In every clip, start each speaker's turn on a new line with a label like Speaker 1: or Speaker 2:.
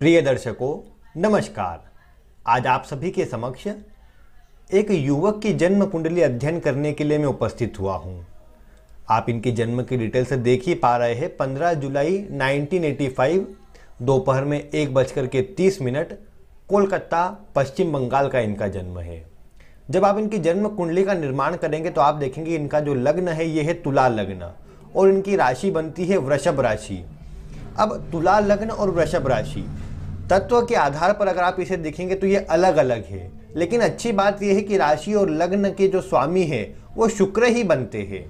Speaker 1: प्रिय दर्शकों नमस्कार आज आप सभी के समक्ष एक युवक की जन्म कुंडली अध्ययन करने के लिए मैं उपस्थित हुआ हूँ आप इनकी जन्म की डिटेल से देख ही पा रहे हैं 15 जुलाई 1985 दोपहर में एक बजकर के तीस मिनट कोलकाता पश्चिम बंगाल का इनका जन्म है जब आप इनकी जन्म कुंडली का निर्माण करेंगे तो आप देखेंगे इनका जो लग्न है ये है तुला लग्न और इनकी राशि बनती है वृषभ राशि अब तुला लग्न और वृषभ राशि तत्व के आधार पर अगर आप इसे देखेंगे तो ये अलग अलग है लेकिन अच्छी बात यह है कि राशि और लग्न के जो स्वामी है वो शुक्र ही बनते हैं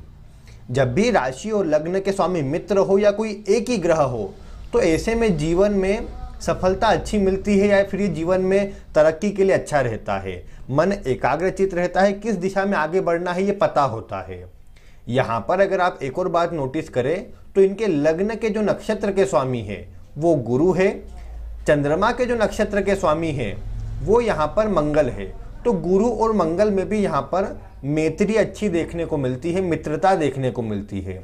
Speaker 1: जब भी राशि और लग्न के स्वामी मित्र हो या कोई एक ही ग्रह हो तो ऐसे में जीवन में सफलता अच्छी मिलती है या फिर ये जीवन में तरक्की के लिए अच्छा रहता है मन एकाग्रचित रहता है किस दिशा में आगे बढ़ना है ये पता होता है यहाँ पर अगर आप एक और बात नोटिस करें तो इनके लग्न के जो नक्षत्र के स्वामी है वो गुरु है चंद्रमा के जो नक्षत्र के स्वामी है वो यहाँ पर मंगल है तो गुरु और मंगल में भी यहाँ पर मैत्री अच्छी देखने को मिलती है मित्रता देखने को मिलती है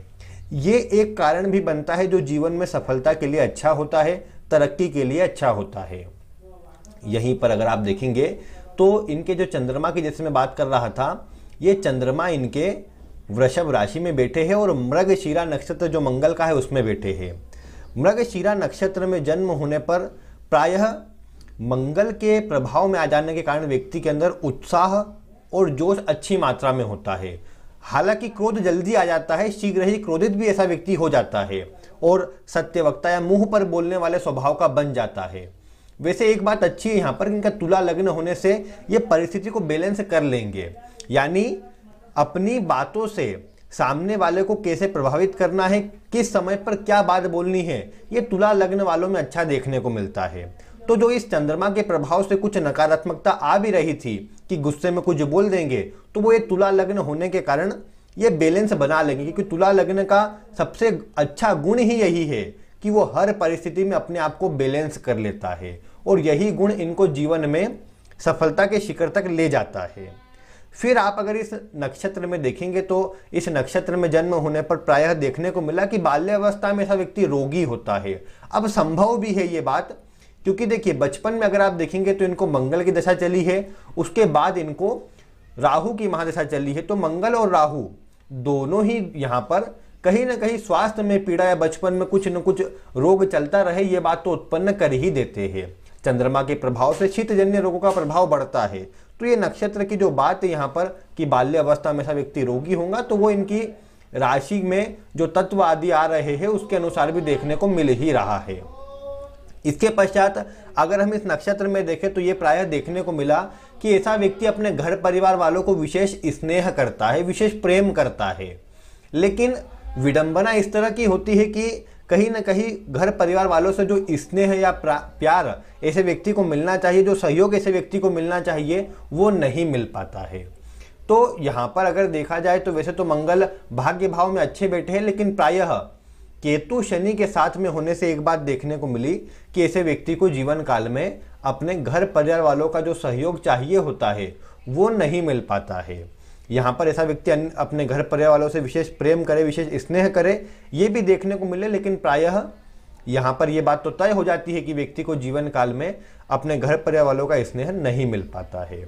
Speaker 1: ये एक कारण भी बनता है जो जीवन में सफलता के लिए अच्छा होता है तरक्की के लिए अच्छा होता है यहीं पर अगर आप देखेंगे तो इनके जो चंद्रमा की जैसे मैं बात कर रहा था ये चंद्रमा इनके वृषभ राशि में बैठे हैं और मृगशिरा नक्षत्र जो मंगल का है उसमें बैठे हैं मृगशिरा नक्षत्र में जन्म होने पर प्रायः मंगल के प्रभाव में आ जाने के कारण व्यक्ति के अंदर उत्साह और जोश अच्छी मात्रा में होता है हालांकि क्रोध जल्दी आ जाता है शीघ्र ही क्रोधित भी ऐसा व्यक्ति हो जाता है और सत्यवक्ता या मुंह पर बोलने वाले स्वभाव का बन जाता है वैसे एक बात अच्छी है यहाँ पर इनका तुला लग्न होने से ये परिस्थिति को बैलेंस कर लेंगे यानी अपनी बातों से सामने वाले को कैसे प्रभावित करना है किस समय पर क्या बात बोलनी है ये तुला लग्न वालों में अच्छा देखने को मिलता है तो जो इस चंद्रमा के प्रभाव से कुछ नकारात्मकता आ भी रही थी कि गुस्से में कुछ बोल देंगे तो वो ये तुला लग्न होने के कारण ये बैलेंस बना लेंगे क्योंकि तुला लग्न का सबसे अच्छा गुण ही यही है कि वो हर परिस्थिति में अपने आप को बैलेंस कर लेता है और यही गुण इनको जीवन में सफलता के शिखर तक ले जाता है फिर आप अगर इस नक्षत्र में देखेंगे तो इस नक्षत्र में जन्म होने पर प्रायः देखने को मिला कि बाल्यावस्था में ऐसा व्यक्ति रोगी होता है अब संभव भी है ये बात क्योंकि देखिए बचपन में अगर आप देखेंगे तो इनको मंगल की दशा चली है उसके बाद इनको राहु की महादशा चली है तो मंगल और राहु दोनों ही यहाँ पर कहीं ना कहीं स्वास्थ्य में पीड़ा या बचपन में कुछ न कुछ रोग चलता रहे ये बात तो उत्पन्न कर ही देते हैं चंद्रमा के प्रभाव से शीतजन्य रोगों का प्रभाव बढ़ता है तो ये नक्षत्र की जो बात है यहाँ पर कि बाल्य अवस्था में ऐसा व्यक्ति रोगी होगा तो वो इनकी राशि में जो तत्व आदि आ रहे हैं उसके अनुसार भी देखने को मिल ही रहा है इसके पश्चात अगर हम इस नक्षत्र में देखें तो ये प्रायः देखने को मिला कि ऐसा व्यक्ति अपने घर परिवार वालों को विशेष स्नेह करता है विशेष प्रेम करता है लेकिन विडंबना इस तरह की होती है कि कहीं ना कहीं घर परिवार वालों से जो स्नेह या प्यार ऐसे व्यक्ति को मिलना चाहिए जो सहयोग ऐसे व्यक्ति को मिलना चाहिए वो नहीं मिल पाता है तो यहाँ पर अगर देखा जाए तो वैसे तो मंगल भाग्य भाव में अच्छे बैठे हैं लेकिन प्रायः केतु शनि के साथ में होने से एक बात देखने को मिली कि ऐसे व्यक्ति को जीवन काल में अपने घर परिवार वालों का जो सहयोग चाहिए होता है वो नहीं मिल पाता है यहाँ पर ऐसा व्यक्ति अपने घर परिवार वालों से विशेष प्रेम करे विशेष स्नेह करे ये भी देखने को मिले लेकिन प्रायः यहाँ पर यह बात तो तय हो जाती है कि व्यक्ति को जीवन काल में अपने घर परिवार वालों का स्नेह नहीं मिल पाता है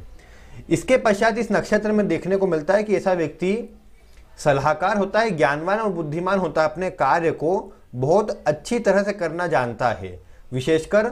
Speaker 1: इसके पश्चात इस नक्षत्र में देखने को मिलता है कि ऐसा व्यक्ति सलाहकार होता है ज्ञानवान और बुद्धिमान होता है अपने कार्य को बहुत अच्छी तरह से करना जानता है विशेषकर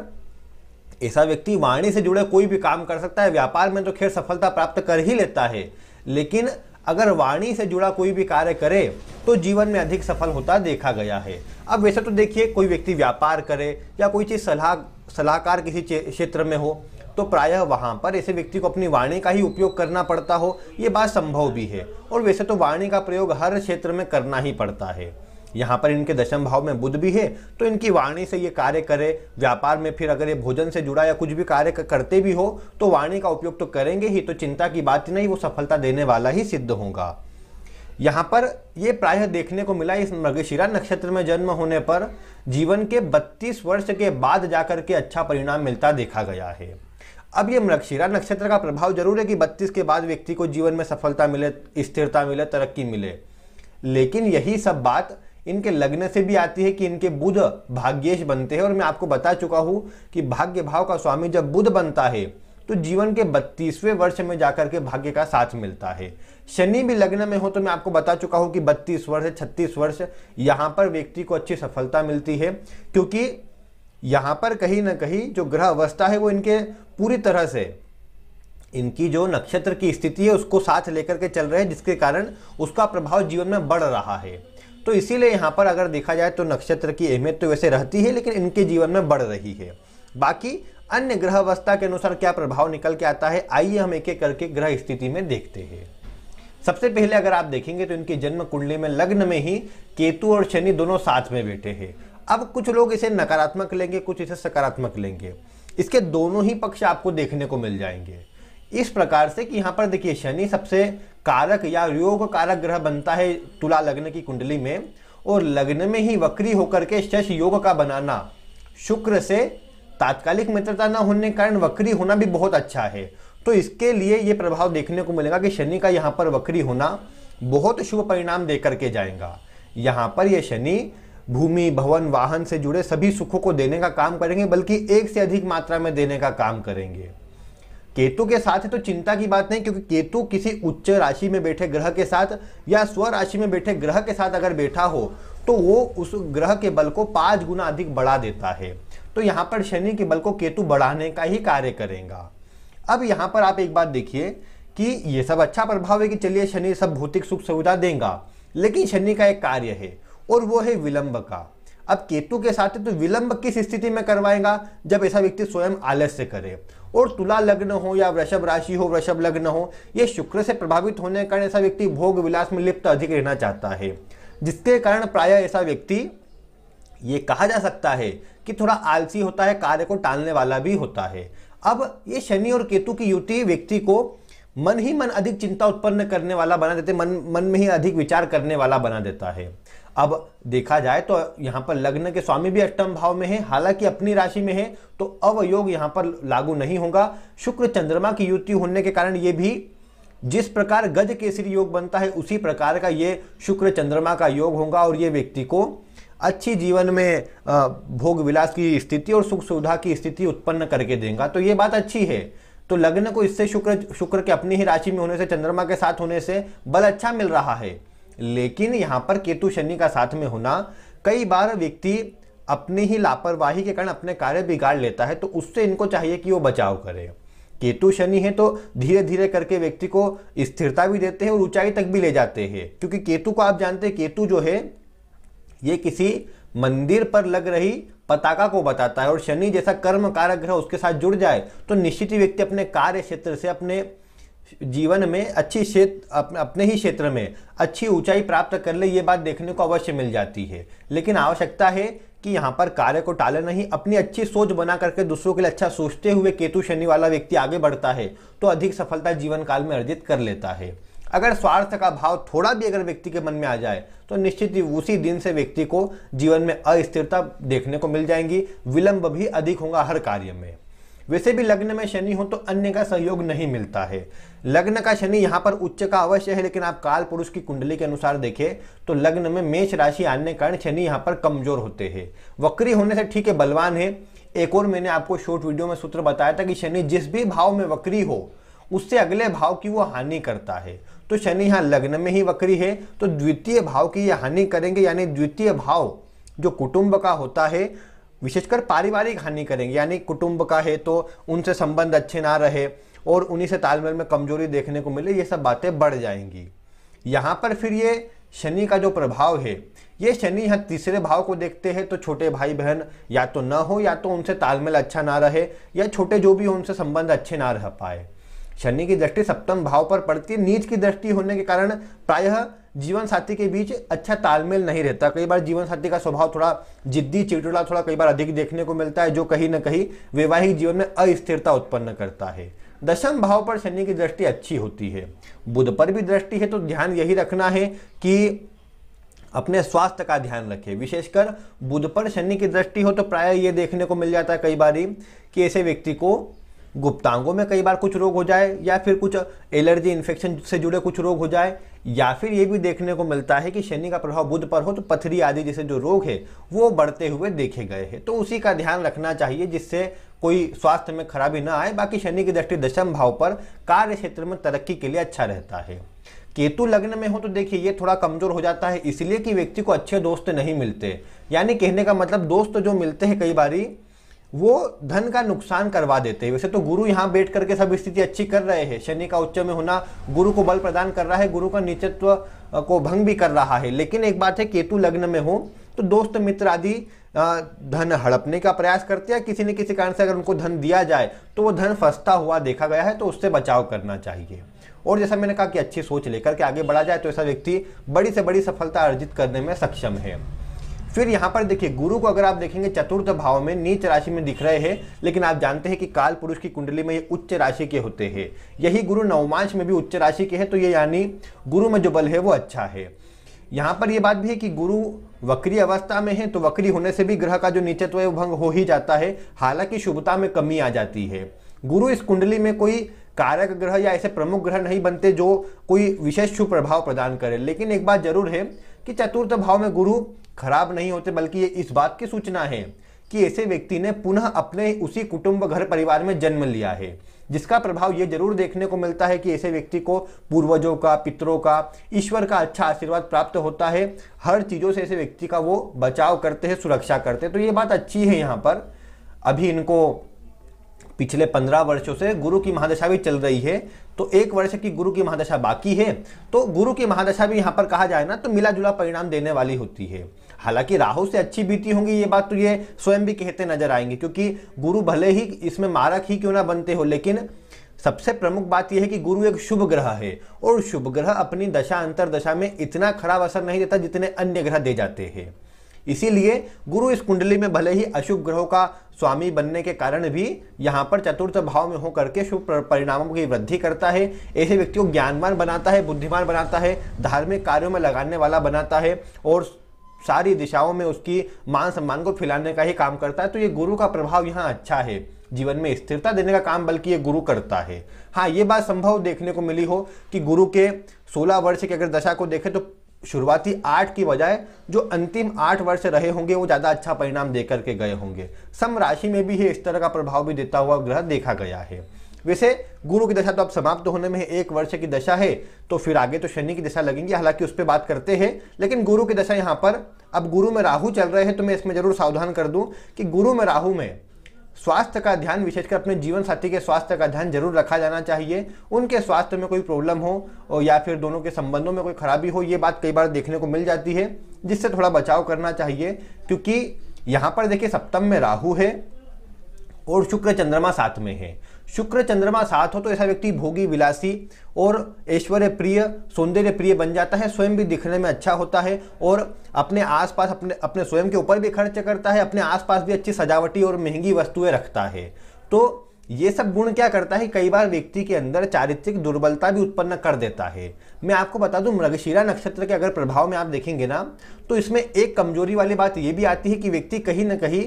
Speaker 1: ऐसा व्यक्ति वाणी से जुड़े कोई भी काम कर सकता है व्यापार में तो खैर सफलता प्राप्त कर ही लेता है लेकिन अगर वाणी से जुड़ा कोई भी कार्य करे तो जीवन में अधिक सफल होता देखा गया है अब वैसे तो देखिए कोई व्यक्ति व्यापार करे या कोई चीज़ सलाह सलाहकार किसी क्षेत्र में हो तो प्रायः वहाँ पर ऐसे व्यक्ति को अपनी वाणी का ही उपयोग करना पड़ता हो ये बात संभव भी है और वैसे तो वाणी का प्रयोग हर क्षेत्र में करना ही पड़ता है यहाँ पर इनके दशम भाव में बुद्ध भी है तो इनकी वाणी से ये कार्य करे व्यापार में फिर अगर ये भोजन से जुड़ा या कुछ भी कार्य करते भी हो तो वाणी का उपयोग तो करेंगे ही तो चिंता की बात नहीं वो सफलता देने वाला ही सिद्ध होगा यहाँ पर ये प्रायः देखने को मिला इस मृगशिरा नक्षत्र में जन्म होने पर जीवन के 32 वर्ष के बाद जाकर के अच्छा परिणाम मिलता देखा गया है अब ये मृगशिरा नक्षत्र का प्रभाव जरूर है कि 32 के बाद व्यक्ति को जीवन में सफलता मिले स्थिरता मिले तरक्की मिले लेकिन यही सब बात इनके लग्न से भी आती है कि इनके बुध भाग्येश बनते हैं और मैं आपको बता चुका हूं कि भाग्य भाव का स्वामी जब बुध बनता है तो जीवन के बत्तीसवें वर्ष में जाकर के भाग्य का साथ मिलता है शनि भी लग्न में हो तो मैं आपको बता चुका हूं कि 32 वर्ष छत्तीस वर्ष यहां पर व्यक्ति को अच्छी सफलता मिलती है क्योंकि यहां पर कहीं ना कहीं जो ग्रह अवस्था है वो इनके पूरी तरह से इनकी जो नक्षत्र की स्थिति है उसको साथ लेकर के चल रहे हैं जिसके कारण उसका प्रभाव जीवन में बढ़ रहा है तो इसीलिए यहाँ पर अगर देखा जाए तो नक्षत्र की अहमियत तो वैसे रहती है लेकिन इनके जीवन में बढ़ रही है बाकी अन्य ग्रह अवस्था के अनुसार क्या प्रभाव निकल के आता है आइए हम एक एक करके ग्रह स्थिति में देखते हैं सबसे पहले अगर आप देखेंगे तो इनकी जन्म कुंडली में लग्न में ही केतु और शनि दोनों साथ में बैठे हैं अब कुछ लोग इसे नकारात्मक लेंगे कुछ इसे सकारात्मक लेंगे इसके दोनों ही पक्ष आपको देखने को मिल जाएंगे इस प्रकार से कि यहाँ पर देखिए शनि सबसे कारक या योग कारक ग्रह बनता है तुला लग्न की कुंडली में और लग्न में ही वक्री होकर के शश योग का बनाना शुक्र से तात्कालिक मित्रता न होने के कारण वक्री होना भी बहुत अच्छा है तो इसके लिए ये प्रभाव देखने को मिलेगा कि शनि का यहाँ पर वक्री होना बहुत शुभ परिणाम देकर के जाएगा यहाँ पर यह शनि भूमि भवन वाहन से जुड़े सभी सुखों को देने का काम करेंगे बल्कि एक से अधिक मात्रा में देने का काम करेंगे केतु के साथ है तो चिंता की बात नहीं क्योंकि केतु किसी उच्च राशि में बैठे ग्रह के साथ या स्व राशि में बैठे ग्रह के साथ अगर बैठा हो तो वो उस ग्रह के बल को पांच गुना अधिक बढ़ा देता है तो यहाँ पर शनि के बल को केतु बढ़ाने का ही कार्य करेगा अब यहाँ पर आप एक बात देखिए कि ये सब अच्छा प्रभाव है कि चलिए शनि सब भौतिक सुख सुविधा देगा लेकिन शनि का एक कार्य है और वो है विलंब का अब केतु के साथ तो विलंब किस स्थिति में करवाएगा जब ऐसा व्यक्ति स्वयं आलस्य करे और तुला लग्न हो या वृषभ राशि हो वृषभ लग्न हो ये शुक्र से प्रभावित होने के कारण ऐसा व्यक्ति भोग विलास में लिप्त अधिक रहना चाहता है जिसके कारण प्राय ऐसा व्यक्ति ये कहा जा सकता है कि थोड़ा आलसी होता है कार्य को टालने वाला भी होता है अब ये शनि और केतु की युति व्यक्ति को मन ही मन अधिक चिंता उत्पन्न करने वाला बना देते मन मन में ही अधिक विचार करने वाला बना देता है अब देखा जाए तो यहाँ पर लग्न के स्वामी भी अष्टम भाव में है हालांकि अपनी राशि में है तो अवयोग यहाँ पर लागू नहीं होगा शुक्र चंद्रमा की युति होने के कारण ये भी जिस प्रकार गज केसरी योग बनता है उसी प्रकार का ये शुक्र चंद्रमा का योग होगा और ये व्यक्ति को अच्छी जीवन में भोग विलास की स्थिति और सुख सुविधा की स्थिति उत्पन्न करके देगा तो ये बात अच्छी है तो लग्न को इससे शुक्र शुक्र के अपनी ही राशि में होने से चंद्रमा के साथ होने से बल अच्छा मिल रहा है लेकिन यहाँ पर केतु शनि का साथ में होना कई बार व्यक्ति अपनी ही लापरवाही के कारण अपने कार्य बिगाड़ लेता है तो उससे इनको चाहिए कि वो बचाव करें केतु शनि है तो धीरे धीरे करके व्यक्ति को स्थिरता भी देते हैं और ऊंचाई तक भी ले जाते हैं क्योंकि केतु को आप जानते हैं केतु जो है ये किसी मंदिर पर लग रही पताका को बताता है और शनि जैसा कर्म कारक ग्रह उसके साथ जुड़ जाए तो निश्चित ही व्यक्ति अपने कार्य क्षेत्र से अपने जीवन में अच्छी क्षेत्र अपने ही क्षेत्र में अच्छी ऊंचाई प्राप्त कर ले ये बात देखने को अवश्य मिल जाती है लेकिन आवश्यकता है कि यहाँ पर कार्य को टाले नहीं अपनी अच्छी सोच बना करके दूसरों के लिए अच्छा सोचते हुए केतु शनि वाला व्यक्ति आगे बढ़ता है तो अधिक सफलता जीवन काल में अर्जित कर लेता है अगर स्वार्थ का भाव थोड़ा भी अगर व्यक्ति के मन में आ जाए तो निश्चित ही उसी दिन से व्यक्ति को जीवन में अस्थिरता देखने को मिल जाएंगी विलंब भी अधिक होगा हर कार्य में वैसे भी लग्न में शनि हो तो अन्य का सहयोग नहीं मिलता है लग्न का शनि यहाँ पर उच्च का अवश्य है लेकिन आप काल पुरुष की कुंडली के अनुसार देखें तो लग्न में मेष राशि आने के कारण शनि यहाँ पर कमजोर होते हैं वक्री होने से ठीक है बलवान है एक और मैंने आपको शॉर्ट वीडियो में सूत्र बताया था कि शनि जिस भी भाव में वक्री हो उससे अगले भाव की वो हानि करता है तो शनि यहाँ लग्न में ही वक्री है तो द्वितीय भाव की ये हानि करेंगे यानी द्वितीय भाव जो कुटुंब का होता है विशेषकर पारिवारिक हानि करेंगे यानी कुटुंब का है तो उनसे संबंध अच्छे ना रहे और उन्हीं से तालमेल में कमजोरी देखने को मिले ये सब बातें बढ़ जाएंगी यहाँ पर फिर ये शनि का जो प्रभाव है ये शनि यहाँ तीसरे भाव को देखते हैं तो छोटे भाई बहन या तो न हो या तो उनसे तालमेल अच्छा ना रहे या छोटे जो भी हो उनसे संबंध अच्छे ना रह पाए शनि की दृष्टि सप्तम भाव पर पड़ती है नीच की दृष्टि होने के कारण प्रायः जीवन साथी के बीच अच्छा तालमेल नहीं रहता कई बार जीवन साथी का स्वभाव थोड़ा जिद्दी चिड़चिड़ा थोड़ा कई बार अधिक देखने को मिलता है जो कहीं ना कहीं वैवाहिक जीवन में अस्थिरता उत्पन्न करता है दशम भाव पर शनि की दृष्टि अच्छी होती है बुध पर भी दृष्टि है तो ध्यान यही रखना है कि अपने स्वास्थ्य का ध्यान रखें विशेषकर बुध पर शनि की दृष्टि हो तो प्राय ये देखने को मिल जाता है कई बार कि ऐसे व्यक्ति को गुप्तांगों में कई बार कुछ रोग हो जाए या फिर कुछ एलर्जी इन्फेक्शन से जुड़े कुछ रोग हो जाए या फिर ये भी देखने को मिलता है कि शनि का प्रभाव बुध पर हो तो पथरी आदि जैसे जो रोग है वो बढ़ते हुए देखे गए हैं तो उसी का ध्यान रखना चाहिए जिससे कोई स्वास्थ्य में खराबी ना आए बाकी शनि की दृष्टि दशम भाव पर कार्य क्षेत्र में तरक्की के लिए अच्छा रहता है केतु लग्न में हो तो देखिए ये थोड़ा कमजोर हो जाता है इसलिए कि व्यक्ति को अच्छे दोस्त नहीं मिलते यानी कहने का मतलब दोस्त जो मिलते हैं कई बारी वो धन का नुकसान करवा देते हैं वैसे तो गुरु यहाँ बैठ करके सब स्थिति अच्छी कर रहे हैं शनि का उच्च में होना गुरु को बल प्रदान कर रहा है गुरु का नीचत्व को भंग भी कर रहा है लेकिन एक बात है केतु लग्न में हो तो दोस्त मित्र आदि धन हड़पने का प्रयास करते हैं किसी न किसी कारण से अगर उनको धन दिया जाए तो वो धन फंसता हुआ देखा गया है तो उससे बचाव करना चाहिए और जैसा मैंने कहा कि अच्छी सोच लेकर के आगे बढ़ा जाए तो ऐसा व्यक्ति बड़ी से बड़ी सफलता अर्जित करने में सक्षम है फिर यहाँ पर देखिए गुरु को अगर आप देखेंगे चतुर्थ भाव में नीच राशि में दिख रहे हैं लेकिन आप जानते हैं कि काल पुरुष की कुंडली में ये उच्च राशि के होते हैं यही गुरु नवमांश में भी उच्च राशि के हैं तो ये यानी गुरु में जो बल है वो अच्छा है यहाँ पर ये बात भी है कि गुरु वक्री अवस्था में है तो वक्री होने से भी ग्रह का जो नीचत्व है भंग हो ही जाता है हालांकि शुभता में कमी आ जाती है गुरु इस कुंडली में कोई कारक ग्रह या ऐसे प्रमुख ग्रह नहीं बनते जो कोई विशेष शुभ प्रभाव प्रदान करे लेकिन एक बात जरूर है कि चतुर्थ भाव में गुरु खराब नहीं होते बल्कि ये इस बात की सूचना है कि ऐसे व्यक्ति ने पुनः अपने उसी कुटुंब घर परिवार में जन्म लिया है जिसका प्रभाव ये जरूर देखने को मिलता है कि ऐसे व्यक्ति को पूर्वजों का पितरों का ईश्वर का अच्छा आशीर्वाद प्राप्त होता है हर चीज़ों से ऐसे व्यक्ति का वो बचाव करते हैं सुरक्षा करते हैं तो ये बात अच्छी है यहाँ पर अभी इनको पिछले पंद्रह वर्षों से गुरु की महादशा भी चल रही है तो एक वर्ष की गुरु की महादशा बाकी है तो गुरु की महादशा भी यहाँ पर कहा जाए ना तो मिला जुला परिणाम देने वाली होती है हालांकि राहु से अच्छी बीती होंगी ये बात तो ये स्वयं भी कहते नजर आएंगे क्योंकि गुरु भले ही इसमें मारक ही क्यों ना बनते हो लेकिन सबसे प्रमुख बात यह है कि गुरु एक शुभ ग्रह है और शुभ ग्रह अपनी दशा अंतर दशा में इतना खराब असर नहीं देता जितने अन्य ग्रह दे जाते हैं इसीलिए गुरु इस कुंडली में भले ही अशुभ ग्रहों का स्वामी बनने के कारण भी यहाँ पर चतुर्थ भाव में होकर के शुभ परिणामों की वृद्धि करता है ऐसे व्यक्ति को ज्ञानवान बनाता है बुद्धिमान बनाता है धार्मिक कार्यों में लगाने वाला बनाता है और सारी दिशाओं में उसकी मान सम्मान को फैलाने का ही काम करता है तो ये गुरु का प्रभाव यहाँ अच्छा है जीवन में स्थिरता देने का काम बल्कि ये गुरु करता है हाँ ये बात संभव देखने को मिली हो कि गुरु के 16 वर्ष की अगर दशा को देखें तो शुरुआती आठ की बजाय जो अंतिम आठ वर्ष रहे होंगे वो ज़्यादा अच्छा परिणाम दे करके गए होंगे सम राशि में भी ये इस तरह का प्रभाव भी देता हुआ ग्रह देखा गया है वैसे गुरु की दशा तो अब समाप्त तो होने में एक वर्ष की दशा है तो फिर आगे तो शनि की दशा लगेंगी हालांकि उस पर बात करते हैं लेकिन गुरु की दशा यहाँ पर अब गुरु में राहु चल रहे हैं तो मैं इसमें जरूर सावधान कर दूं कि गुरु में राहु में स्वास्थ्य का ध्यान विशेषकर अपने जीवन साथी के स्वास्थ्य का ध्यान जरूर रखा जाना चाहिए उनके स्वास्थ्य में कोई प्रॉब्लम हो और या फिर दोनों के संबंधों में कोई खराबी हो ये बात कई बार देखने को मिल जाती है जिससे थोड़ा बचाव करना चाहिए क्योंकि यहाँ पर देखिए सप्तम में राहु है और शुक्र चंद्रमा साथ में है शुक्र चंद्रमा साथ हो तो ऐसा व्यक्ति भोगी विलासी और ऐश्वर्य प्रिय सौंदर्य प्रिय बन जाता है स्वयं भी दिखने में अच्छा होता है और अपने आसपास अपने अपने स्वयं के ऊपर भी खर्च करता है अपने आसपास भी अच्छी सजावटी और महंगी वस्तुएं रखता है तो ये सब गुण क्या करता है कई बार व्यक्ति के अंदर चारित्रिक दुर्बलता भी उत्पन्न कर देता है मैं आपको बता दूं मृगशिरा नक्षत्र के अगर प्रभाव में आप देखेंगे ना तो इसमें एक कमजोरी वाली बात ये भी आती है कि व्यक्ति कहीं ना कहीं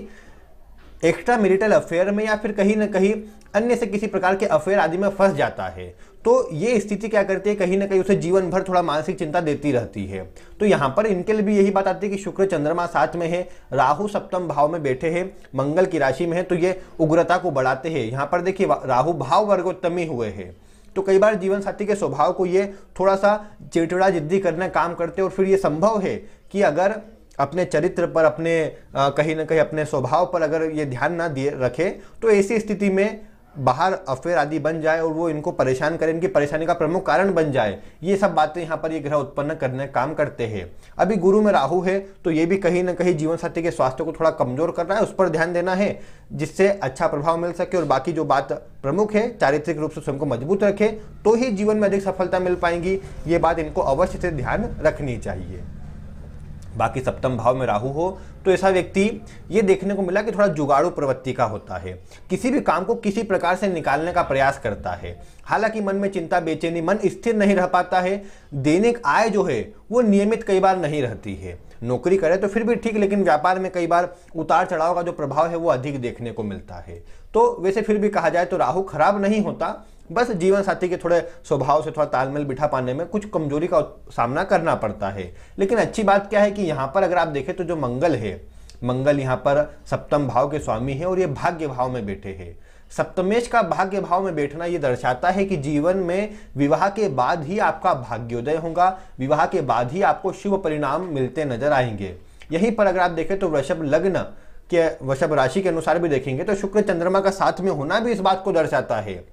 Speaker 1: एक्स्ट्रा मेरिटल अफेयर में या फिर कहीं ना कहीं अन्य से किसी प्रकार के अफेयर आदि में फंस जाता है तो ये स्थिति क्या करती है कहीं ना कहीं उसे जीवन भर थोड़ा मानसिक चिंता देती रहती है तो यहाँ पर इनके लिए भी यही बात आती है कि शुक्र चंद्रमा साथ में है राहु सप्तम भाव में बैठे हैं मंगल की राशि में है तो ये उग्रता को बढ़ाते हैं यहाँ पर देखिए राहु भाव वर्गोत्तमी हुए हैं तो कई बार जीवन साथी के स्वभाव को ये थोड़ा सा चिड़चिड़ा जिद्दी करना काम करते और फिर ये संभव है कि अगर अपने चरित्र पर अपने कहीं ना कहीं अपने स्वभाव पर अगर ये ध्यान ना दिए रखे तो ऐसी स्थिति में बाहर अफेयर आदि बन जाए और वो इनको परेशान करें इनकी परेशानी का प्रमुख कारण बन जाए ये सब बातें यहाँ पर ये ग्रह उत्पन्न करने काम करते हैं अभी गुरु में राहु है तो ये भी कहीं ना कहीं जीवन साथी के स्वास्थ्य को थोड़ा कमजोर कर रहा है उस पर ध्यान देना है जिससे अच्छा प्रभाव मिल सके और बाकी जो बात प्रमुख है चारित्रिक रूप से स्वयं को मजबूत रखे तो ही जीवन में अधिक सफलता मिल पाएंगी ये बात इनको अवश्य से ध्यान रखनी चाहिए बाकी सप्तम भाव में राहु हो तो ऐसा व्यक्ति ये देखने को मिला कि थोड़ा जुगाड़ू प्रवृत्ति का होता है किसी भी काम को किसी प्रकार से निकालने का प्रयास करता है हालांकि मन में चिंता बेचैनी मन स्थिर नहीं रह पाता है दैनिक आय जो है वो नियमित कई बार नहीं रहती है नौकरी करे तो फिर भी ठीक लेकिन व्यापार में कई बार उतार चढ़ाव का जो प्रभाव है वो अधिक देखने को मिलता है तो वैसे फिर भी कहा जाए तो राहु खराब नहीं होता बस जीवन साथी के थोड़े स्वभाव से थोड़ा तालमेल बिठा पाने में कुछ कमजोरी का सामना करना पड़ता है लेकिन अच्छी बात क्या है कि यहाँ पर अगर आप देखें तो जो मंगल है मंगल यहाँ पर सप्तम भाव के स्वामी है और ये भाग्य भाव में बैठे हैं सप्तमेश का भाग्य भाव में बैठना ये दर्शाता है कि जीवन में विवाह के बाद ही आपका भाग्योदय होगा विवाह के बाद ही आपको शुभ परिणाम मिलते नजर आएंगे यहीं पर अगर आप देखें तो वृषभ लग्न के वृषभ राशि के अनुसार भी देखेंगे तो शुक्र चंद्रमा का साथ में होना भी इस बात को दर्शाता है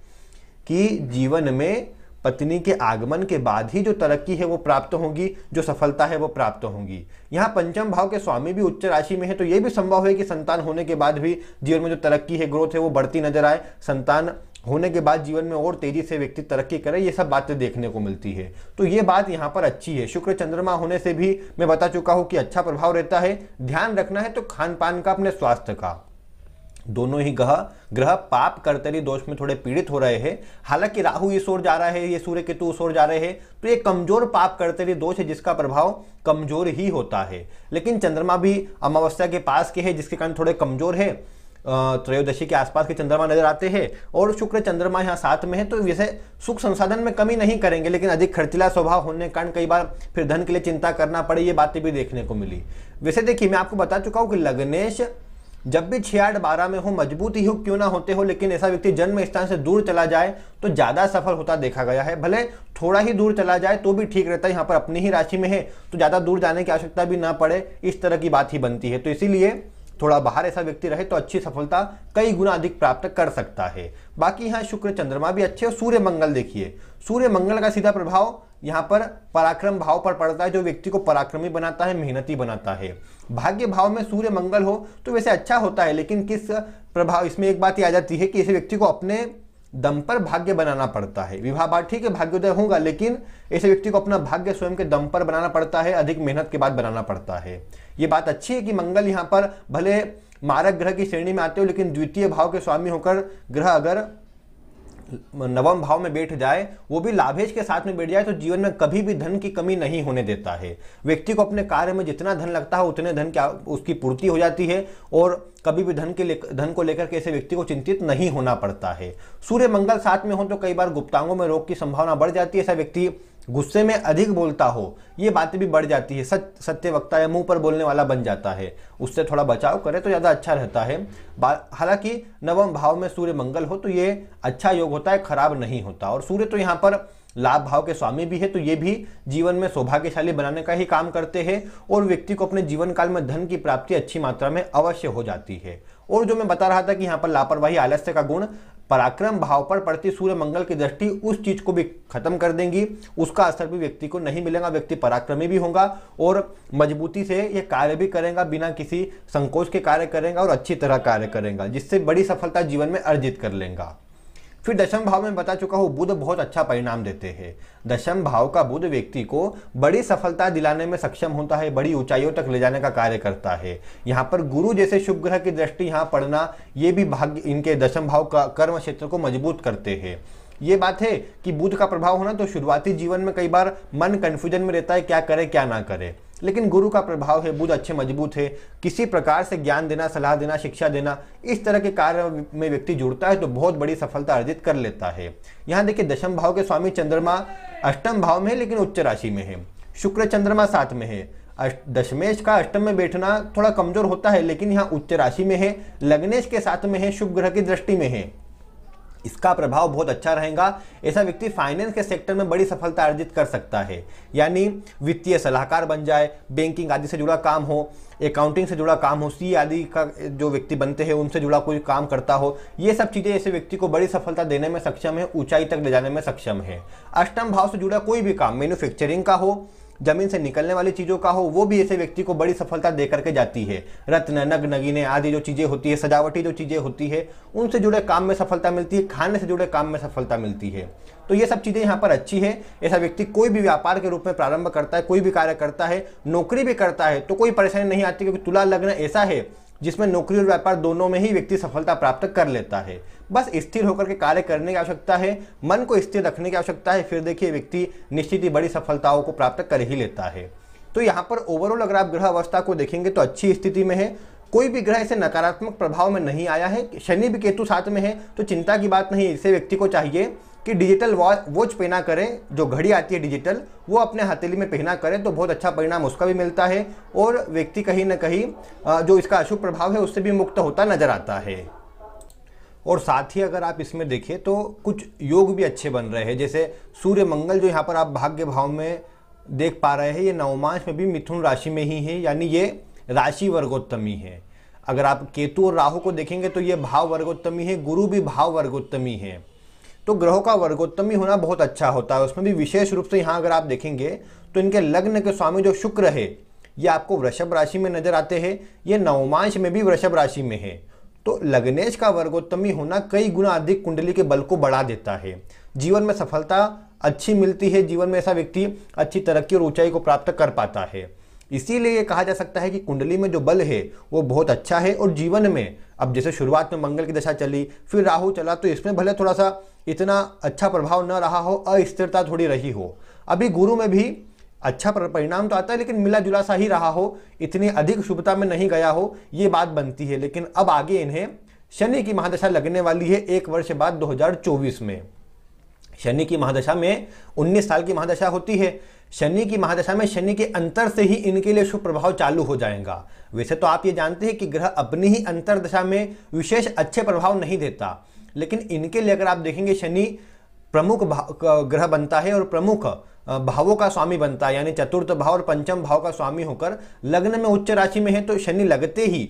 Speaker 1: कि जीवन में पत्नी के आगमन के बाद ही जो तरक्की है वो प्राप्त होगी जो सफलता है वो प्राप्त होगी यहाँ पंचम भाव के स्वामी भी उच्च राशि में है तो ये भी संभव है कि संतान होने के बाद भी जीवन में जो तरक्की है ग्रोथ है वो बढ़ती नजर आए संतान होने के बाद जीवन में और तेजी से व्यक्ति तरक्की करे ये सब बातें देखने को मिलती है तो ये बात यहाँ पर अच्छी है शुक्र चंद्रमा होने से भी मैं बता चुका हूँ कि अच्छा प्रभाव रहता है ध्यान रखना है तो खान पान का अपने स्वास्थ्य का दोनों ही ग्रह ग्रह पाप कर्तरी दोष में थोड़े पीड़ित हो रहे हैं हालांकि राहु इस ओर जा रहा है ये सूर्य केतु उस ओर जा रहे हैं तो ये कमजोर पाप कर्तरी दोष है जिसका प्रभाव कमजोर ही होता है लेकिन चंद्रमा भी अमावस्या के पास के है जिसके कारण थोड़े कमजोर है त्रयोदशी के आसपास के चंद्रमा नजर आते हैं और शुक्र चंद्रमा यहाँ साथ में है तो वैसे सुख संसाधन में कमी नहीं करेंगे लेकिन अधिक खर्चिला स्वभाव होने के कारण कई बार फिर धन के लिए चिंता करना पड़े ये बातें भी देखने को मिली वैसे देखिए मैं आपको बता चुका हूँ कि लग्नेश जब भी छियाठ बारह में हो मजबूत ही हो क्यों ना होते हो लेकिन ऐसा व्यक्ति जन्म स्थान से दूर चला जाए तो ज़्यादा सफल होता देखा गया है भले थोड़ा ही दूर चला जाए तो भी ठीक रहता है यहाँ पर अपनी ही राशि में है तो ज़्यादा दूर जाने की आवश्यकता भी ना पड़े इस तरह की बात ही बनती है तो इसीलिए थोड़ा बाहर ऐसा व्यक्ति रहे तो अच्छी सफलता कई गुना अधिक प्राप्त कर सकता है बाकी यहाँ शुक्र चंद्रमा भी अच्छे और सूर्य मंगल देखिए सूर्य मंगल का सीधा प्रभाव यहाँ पर पराक्रम भाव पर पड़ता है जो व्यक्ति को पराक्रमी बनाता है मेहनती बनाता है भाग्य भाव में सूर्य मंगल हो तो वैसे अच्छा होता है लेकिन किस प्रभाव इसमें एक बात ये आ जाती है कि इस व्यक्ति को अपने दम पर भाग्य बनाना पड़ता है विवाह बात ठीक है भाग्योदय होगा लेकिन ऐसे व्यक्ति को अपना भाग्य स्वयं के दम पर बनाना पड़ता है अधिक मेहनत के बाद बनाना पड़ता है ये बात अच्छी है कि मंगल यहाँ पर भले मारक ग्रह की श्रेणी में आते हो लेकिन द्वितीय भाव के स्वामी होकर ग्रह अगर नवम भाव में बैठ जाए वो भी लाभेश के साथ में बैठ जाए तो जीवन में कभी भी धन की कमी नहीं होने देता है व्यक्ति को अपने कार्य में जितना धन लगता है उतने धन की उसकी पूर्ति हो जाती है और कभी भी धन के धन को लेकर के ऐसे व्यक्ति को चिंतित नहीं होना पड़ता है सूर्य मंगल साथ में हो तो कई बार गुप्तांगों में रोग की संभावना बढ़ जाती है ऐसा व्यक्ति गुस्से में अधिक बोलता हो ये बातें भी बढ़ जाती है सत्य सत्य वक्ता या मुंह पर बोलने वाला बन जाता है उससे थोड़ा बचाव करें तो ज़्यादा अच्छा रहता है हालांकि नवम भाव में सूर्य मंगल हो तो ये अच्छा योग होता है खराब नहीं होता और सूर्य तो यहाँ पर लाभ भाव के स्वामी भी है तो ये भी जीवन में सौभाग्यशाली बनाने का ही काम करते हैं और व्यक्ति को अपने जीवन काल में धन की प्राप्ति अच्छी मात्रा में अवश्य हो जाती है और जो मैं बता रहा था कि यहाँ पर लापरवाही आलस्य का गुण पराक्रम भाव पर पड़ती सूर्य मंगल की दृष्टि उस चीज को भी खत्म कर देंगी उसका असर भी व्यक्ति को नहीं मिलेगा व्यक्ति पराक्रमी भी होगा और मजबूती से यह कार्य भी करेगा बिना किसी संकोच के कार्य करेगा और अच्छी तरह कार्य करेगा जिससे बड़ी सफलता जीवन में अर्जित कर लेगा फिर दशम भाव में बता चुका हूँ बुध बहुत अच्छा परिणाम देते हैं दशम भाव का बुध व्यक्ति को बड़ी सफलता दिलाने में सक्षम होता है बड़ी ऊंचाइयों तक ले जाने का कार्य करता है यहाँ पर गुरु जैसे शुभ ग्रह की दृष्टि यहाँ पड़ना ये भी भाग्य इनके दशम भाव का कर्म क्षेत्र को मजबूत करते हैं ये बात है कि बुध का प्रभाव होना तो शुरुआती जीवन में कई बार मन कन्फ्यूजन में रहता है क्या करे क्या ना करे लेकिन गुरु का प्रभाव है बुध अच्छे मजबूत है किसी प्रकार से ज्ञान देना सलाह देना शिक्षा देना इस तरह के कार्य में व्यक्ति जुड़ता है तो बहुत बड़ी सफलता अर्जित कर लेता है यहाँ देखिए दशम भाव के स्वामी चंद्रमा अष्टम भाव में है लेकिन उच्च राशि में है शुक्र चंद्रमा साथ में है दशमेश का अष्टम में बैठना थोड़ा कमजोर होता है लेकिन यहाँ उच्च राशि में है लग्नेश के साथ में है शुभ ग्रह की दृष्टि में है इसका प्रभाव बहुत अच्छा रहेगा ऐसा व्यक्ति फाइनेंस के सेक्टर में बड़ी सफलता अर्जित कर सकता है यानी वित्तीय सलाहकार बन जाए बैंकिंग आदि से जुड़ा काम हो अकाउंटिंग से जुड़ा काम हो सी आदि का जो व्यक्ति बनते हैं उनसे जुड़ा कोई काम करता हो ये सब चीज़ें ऐसे व्यक्ति को बड़ी सफलता देने में सक्षम है ऊंचाई तक ले जाने में सक्षम है अष्टम भाव से जुड़ा कोई भी काम मैन्युफैक्चरिंग का हो जमीन से निकलने वाली चीजों का हो वो भी ऐसे व्यक्ति को बड़ी सफलता दे करके जाती है रत्न नग नगीने आदि जो चीजें होती है सजावटी जो चीजें होती है उनसे जुड़े काम में सफलता मिलती है खाने से जुड़े काम में सफलता मिलती है तो ये सब चीज़ें यहाँ पर अच्छी है ऐसा व्यक्ति कोई भी व्यापार के रूप में प्रारंभ करता है कोई भी कार्य करता है नौकरी भी करता है तो कोई परेशानी नहीं आती क्योंकि तुला लग्न ऐसा है जिसमें नौकरी और व्यापार दोनों में ही व्यक्ति सफलता प्राप्त कर लेता है बस स्थिर होकर के कार्य करने की आवश्यकता है मन को स्थिर रखने की आवश्यकता है फिर देखिए व्यक्ति निश्चित ही बड़ी सफलताओं को प्राप्त कर ही लेता है तो यहाँ पर ओवरऑल अगर आप ग्रह अवस्था को देखेंगे तो अच्छी स्थिति में है कोई भी ग्रह इसे नकारात्मक प्रभाव में नहीं आया है शनि भी केतु साथ में है तो चिंता की बात नहीं इसे व्यक्ति को चाहिए कि डिजिटल वॉच पहना करें जो घड़ी आती है डिजिटल वो अपने हथेली में पहना करें तो बहुत अच्छा परिणाम उसका भी मिलता है और व्यक्ति कहीं ना कहीं जो इसका अशुभ प्रभाव है उससे भी मुक्त होता नजर आता है और साथ ही अगर आप इसमें देखें तो कुछ योग भी अच्छे बन रहे हैं जैसे सूर्य मंगल जो यहाँ पर आप भाग्य भाव में देख पा रहे हैं ये नवमांश में भी मिथुन राशि में ही है यानी ये राशि वर्गोत्तमी है अगर आप केतु और राहु को देखेंगे तो ये भाव वर्गोत्तमी है गुरु भी भाव वर्गोत्तमी है तो ग्रहों का वर्गोत्तमी होना बहुत अच्छा होता है उसमें भी विशेष रूप से यहाँ अगर आप देखेंगे तो इनके लग्न के स्वामी जो शुक्र है ये आपको वृषभ राशि में नजर आते हैं ये नवमांश में भी वृषभ राशि में है तो लग्नेश का वर्गोत्तमी होना कई गुना अधिक कुंडली के बल को बढ़ा देता है जीवन में सफलता अच्छी मिलती है जीवन में ऐसा व्यक्ति अच्छी तरक्की और ऊंचाई को प्राप्त कर पाता है इसीलिए ये कहा जा सकता है कि कुंडली में जो बल है वो बहुत अच्छा है और जीवन में अब जैसे शुरुआत में मंगल की दशा चली फिर राहु चला तो इसमें भले थोड़ा सा इतना अच्छा प्रभाव न रहा हो अस्थिरता थोड़ी रही हो अभी गुरु में भी अच्छा परिणाम तो आता है लेकिन मिला जुला सा ही रहा हो इतनी अधिक शुभता में नहीं गया हो ये बात बनती है लेकिन अब आगे इन्हें शनि की महादशा लगने वाली है एक वर्ष बाद 2024 में शनि की महादशा में 19 साल की महादशा होती है शनि की महादशा में शनि के अंतर से ही इनके लिए शुभ प्रभाव चालू हो जाएगा वैसे तो आप ये जानते हैं कि ग्रह अपनी ही अंतर दशा में विशेष अच्छे प्रभाव नहीं देता लेकिन इनके लिए अगर आप देखेंगे शनि प्रमुख ग्रह बनता है और प्रमुख भावों का स्वामी बनता है यानी चतुर्थ भाव और पंचम भाव का स्वामी होकर लग्न में उच्च राशि में है तो शनि लगते ही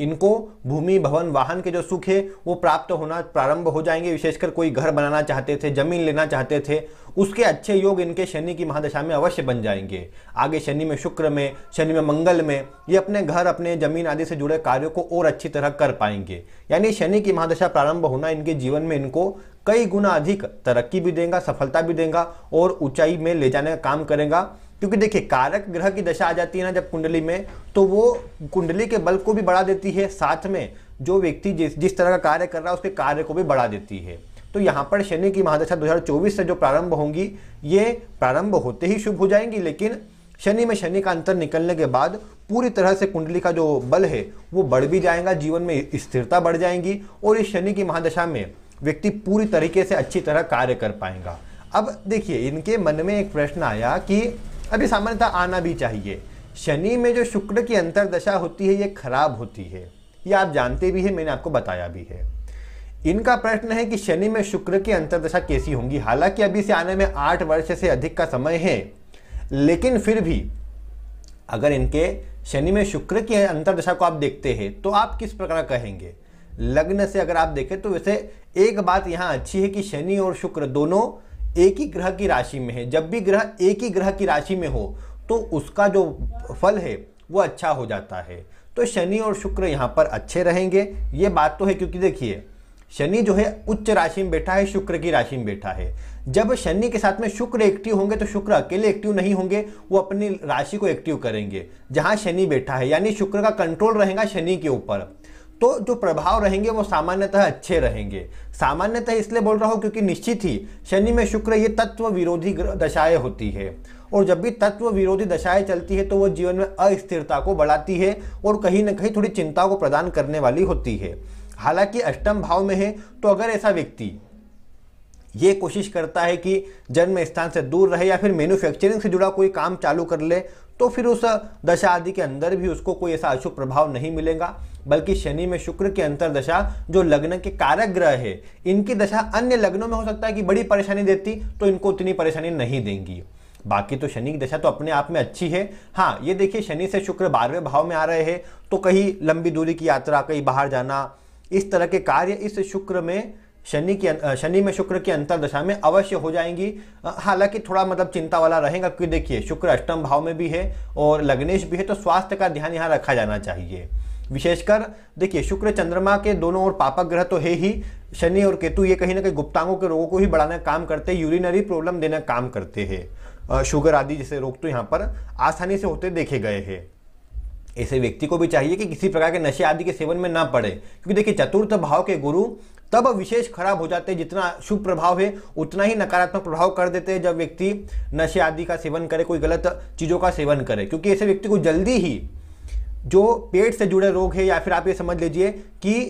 Speaker 1: इनको भूमि भवन वाहन के जो सुख है वो प्राप्त होना प्रारंभ हो जाएंगे विशेषकर कोई घर बनाना चाहते थे जमीन लेना चाहते थे उसके अच्छे योग इनके शनि की महादशा में अवश्य बन जाएंगे आगे शनि में शुक्र में शनि में मंगल में ये अपने घर अपने जमीन आदि से जुड़े कार्यों को और अच्छी तरह कर पाएंगे यानी शनि की महादशा प्रारंभ होना इनके जीवन में इनको कई गुना अधिक तरक्की भी देगा सफलता भी देगा और ऊंचाई में ले जाने का काम करेगा क्योंकि देखिए कारक ग्रह की दशा आ जाती है ना जब कुंडली में तो वो कुंडली के बल को भी बढ़ा देती है साथ में जो व्यक्ति जिस जिस तरह का कार्य कर रहा है उसके कार्य को भी बढ़ा देती है तो यहाँ पर शनि की महादशा 2024 से जो प्रारंभ होंगी ये प्रारंभ होते ही शुभ हो जाएंगी लेकिन शनि में शनि का अंतर निकलने के बाद पूरी तरह से कुंडली का जो बल है वो बढ़ भी जाएगा जीवन में स्थिरता बढ़ जाएगी और इस शनि की महादशा में व्यक्ति पूरी तरीके से अच्छी तरह कार्य कर पाएगा अब देखिए इनके मन में एक प्रश्न आया कि अभी सामान्यतः आना भी चाहिए शनि में जो शुक्र की अंतरदशा होती है ये खराब होती है ये आप जानते भी हैं मैंने आपको बताया भी है इनका प्रश्न है कि शनि में शुक्र की अंतरदशा कैसी होंगी हालांकि अभी से आने में आठ वर्ष से अधिक का समय है लेकिन फिर भी अगर इनके शनि में शुक्र की अंतरदशा को आप देखते हैं तो आप किस प्रकार कहेंगे लग्न से अगर आप देखें तो वैसे एक बात यहाँ अच्छी है कि शनि और शुक्र दोनों एक ही ग्रह की राशि में है जब भी ग्रह एक ही ग्रह की राशि में हो तो उसका जो फल है वो अच्छा हो जाता है तो शनि और शुक्र यहाँ पर अच्छे रहेंगे ये बात तो है क्योंकि देखिए शनि जो है उच्च राशि में बैठा है शुक्र की राशि में बैठा है जब शनि के साथ में शुक्र एक्टिव होंगे तो शुक्र अकेले एक्टिव नहीं होंगे वो अपनी राशि को एक्टिव करेंगे जहाँ शनि बैठा है यानी शुक्र का कंट्रोल रहेगा शनि के ऊपर तो जो प्रभाव रहेंगे वो सामान्यतः अच्छे रहेंगे सामान्यतः इसलिए बोल रहा हूँ क्योंकि निश्चित ही शनि में शुक्र ये तत्व विरोधी दशाएं होती है और जब भी तत्व विरोधी दशाएं चलती है तो वो जीवन में अस्थिरता को बढ़ाती है और कहीं ना कहीं थोड़ी चिंता को प्रदान करने वाली होती है हालांकि अष्टम भाव में है तो अगर ऐसा व्यक्ति ये कोशिश करता है कि जन्म स्थान से दूर रहे या फिर मैन्युफैक्चरिंग से जुड़ा कोई काम चालू कर ले तो फिर उस दशा आदि के अंदर भी उसको कोई ऐसा अशुभ प्रभाव नहीं मिलेगा बल्कि शनि में शुक्र की अंतरदशा जो लग्न के कारक ग्रह है इनकी दशा अन्य लग्नों में हो सकता है कि बड़ी परेशानी देती तो इनको उतनी परेशानी नहीं देंगी बाकी तो शनि की दशा तो अपने आप में अच्छी है हाँ ये देखिए शनि से शुक्र बारहवें भाव में आ रहे हैं तो कहीं लंबी दूरी की यात्रा कहीं बाहर जाना इस तरह के कार्य इस शुक्र में शनि की अं, शनि में शुक्र की अंतर दशा में अवश्य हो जाएंगी हालांकि थोड़ा मतलब चिंता वाला रहेगा क्योंकि देखिए शुक्र अष्टम भाव में भी है और लग्नेश भी है तो स्वास्थ्य का ध्यान यहाँ रखा जाना चाहिए विशेषकर देखिए शुक्र चंद्रमा के दोनों ओर पापक ग्रह तो है ही शनि और केतु ये कहीं ना कहीं गुप्तांगों के रोगों को ही बढ़ाने काम करते हैं यूरिनरी प्रॉब्लम देना काम करते हैं शुगर आदि जैसे रोग तो यहाँ पर आसानी से होते देखे गए हैं ऐसे व्यक्ति को भी चाहिए कि किसी प्रकार के नशे आदि के सेवन में ना पड़े क्योंकि देखिए चतुर्थ भाव के गुरु तब विशेष खराब हो जाते हैं जितना शुभ प्रभाव है उतना ही नकारात्मक प्रभाव कर देते हैं जब व्यक्ति नशे आदि का सेवन करे कोई गलत चीज़ों का सेवन करे क्योंकि ऐसे व्यक्ति को जल्दी ही जो पेट से जुड़े रोग है या फिर आप ये समझ लीजिए कि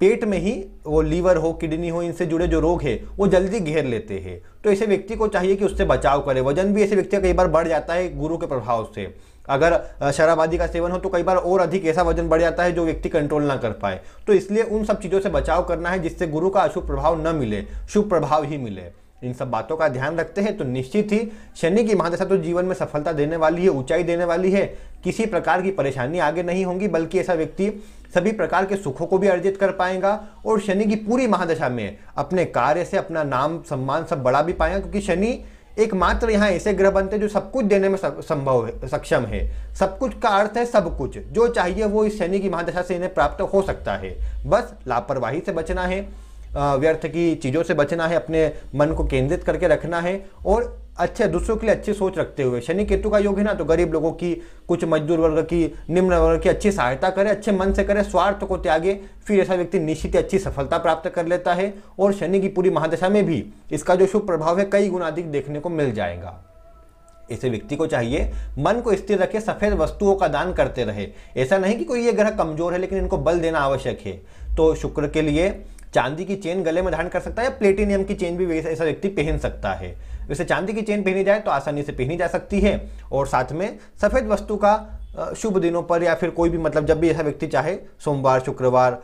Speaker 1: पेट में ही वो लीवर हो किडनी हो इनसे जुड़े जो रोग है वो जल्दी घेर लेते हैं तो ऐसे व्यक्ति को चाहिए कि उससे बचाव करे वजन भी ऐसे व्यक्ति का कई बार बढ़ जाता है गुरु के प्रभाव से अगर शराबादी का सेवन हो तो कई बार और अधिक ऐसा वजन बढ़ जाता है जो व्यक्ति कंट्रोल ना कर पाए तो इसलिए उन सब चीज़ों से बचाव करना है जिससे गुरु का अशुभ प्रभाव न मिले शुभ प्रभाव ही मिले इन सब बातों का ध्यान रखते हैं तो निश्चित ही शनि की महादशा तो जीवन में सफलता देने वाली है ऊंचाई देने वाली है किसी प्रकार की परेशानी आगे नहीं होंगी बल्कि ऐसा व्यक्ति सभी प्रकार के सुखों को भी अर्जित कर पाएगा और शनि की पूरी महादशा में अपने कार्य से अपना नाम सम्मान सब बढ़ा भी पाएगा क्योंकि शनि एकमात्र यहाँ ऐसे ग्रह बनते हैं जो सब कुछ देने में संभव है सक्षम है सब कुछ का अर्थ है सब कुछ जो चाहिए वो इस शनि की महादशा से इन्हें प्राप्त हो सकता है बस लापरवाही से बचना है व्यर्थ की चीज़ों से बचना है अपने मन को केंद्रित करके रखना है और अच्छे दूसरों के लिए अच्छी सोच रखते हुए शनि केतु का योग है ना तो गरीब लोगों की कुछ मजदूर वर्ग की निम्न वर्ग की अच्छी सहायता करे अच्छे मन से करे स्वार्थ को त्यागे फिर ऐसा व्यक्ति निश्चित अच्छी सफलता प्राप्त कर लेता है और शनि की पूरी महादशा में भी इसका जो शुभ प्रभाव है कई गुना अधिक देखने को मिल जाएगा ऐसे व्यक्ति को चाहिए मन को स्थिर रखे सफ़ेद वस्तुओं का दान करते रहे ऐसा नहीं कि कोई ये ग्रह कमजोर है लेकिन इनको बल देना आवश्यक है तो शुक्र के लिए चांदी की चेन गले में धारण कर सकता है या प्लेटिनियम की चेन भी ऐसा व्यक्ति पहन सकता है वैसे तो चांदी की चेन पहनी जाए तो आसानी से पहनी जा सकती है और साथ में सफ़ेद वस्तु का शुभ दिनों पर या फिर कोई भी मतलब जब भी ऐसा व्यक्ति चाहे सोमवार शुक्रवार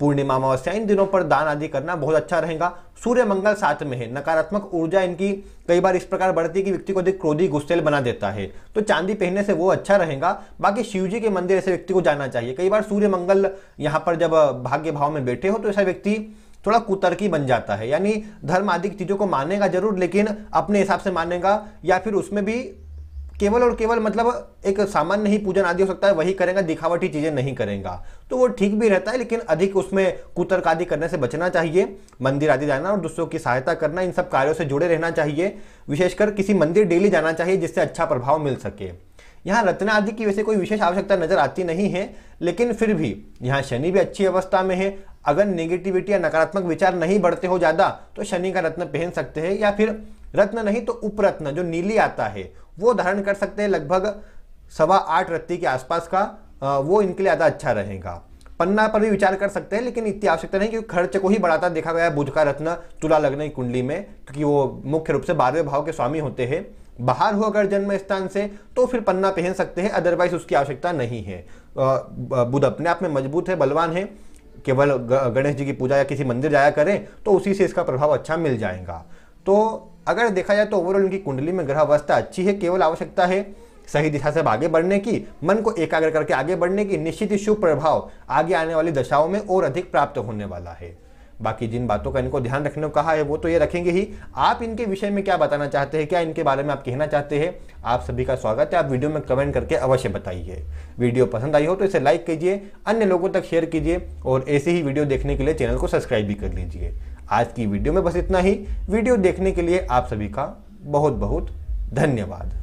Speaker 1: पूर्णिमा अमावस्या इन दिनों पर दान आदि करना बहुत अच्छा रहेगा सूर्य मंगल साथ में है नकारात्मक ऊर्जा इनकी कई बार इस प्रकार बढ़ती है कि व्यक्ति को अधिक क्रोधी गुस्सेल बना देता है तो चांदी पहनने से वो अच्छा रहेगा बाकी शिव जी के मंदिर ऐसे व्यक्ति को जाना चाहिए कई बार सूर्य मंगल यहाँ पर जब भाग्य भाव में बैठे हो तो ऐसा व्यक्ति थोड़ा कुतर्की बन जाता है यानी धर्म आदि की चीज़ों को मानेगा जरूर लेकिन अपने हिसाब से मानेगा या फिर उसमें भी केवल और केवल मतलब एक सामान्य ही पूजन आदि हो सकता है वही करेगा दिखावटी चीज़ें नहीं करेगा तो वो ठीक भी रहता है लेकिन अधिक उसमें कुतर्क आदि करने से बचना चाहिए मंदिर आदि जाना और दूसरों की सहायता करना इन सब कार्यों से जुड़े रहना चाहिए विशेषकर किसी मंदिर डेली जाना चाहिए जिससे अच्छा प्रभाव मिल सके यहाँ रत्न आदि की वैसे कोई विशेष आवश्यकता नजर आती नहीं है लेकिन फिर भी यहाँ शनि भी अच्छी अवस्था में है अगर नेगेटिविटी या नकारात्मक विचार नहीं बढ़ते हो ज़्यादा तो शनि का रत्न पहन सकते हैं या फिर रत्न नहीं तो उपरत्न जो नीली आता है वो धारण कर सकते हैं लगभग सवा आठ रत्ती के आसपास का वो इनके लिए ज़्यादा अच्छा रहेगा पन्ना पर भी विचार कर सकते हैं लेकिन इतनी आवश्यकता नहीं क्योंकि खर्च को ही बढ़ाता देखा गया है बुध का रत्न तुला लग्न की कुंडली में क्योंकि वो मुख्य रूप से बारहवें भाव के स्वामी होते हैं बाहर हो अगर जन्म स्थान से तो फिर पन्ना पहन सकते हैं अदरवाइज उसकी आवश्यकता नहीं है बुध अपने आप में मजबूत है बलवान है केवल गणेश जी की पूजा या किसी मंदिर जाया करें तो उसी से इसका प्रभाव अच्छा मिल जाएगा तो अगर देखा जाए तो ओवरऑल उनकी कुंडली में ग्रह अवस्था अच्छी है केवल आवश्यकता है सही दिशा से आगे बढ़ने की मन को एकाग्र करके आगे बढ़ने की निश्चित ही शुभ प्रभाव आगे आने वाली दशाओं में और अधिक प्राप्त होने वाला है बाकी जिन बातों का इनको ध्यान रखने को कहा है वो तो ये रखेंगे ही आप इनके विषय में क्या बताना चाहते हैं क्या इनके बारे में आप कहना चाहते हैं आप सभी का स्वागत है आप वीडियो में कमेंट करके अवश्य बताइए वीडियो पसंद आई हो तो इसे लाइक कीजिए अन्य लोगों तक शेयर कीजिए और ऐसे ही वीडियो देखने के लिए चैनल को सब्सक्राइब भी कर लीजिए आज की वीडियो में बस इतना ही वीडियो देखने के लिए आप सभी का बहुत बहुत धन्यवाद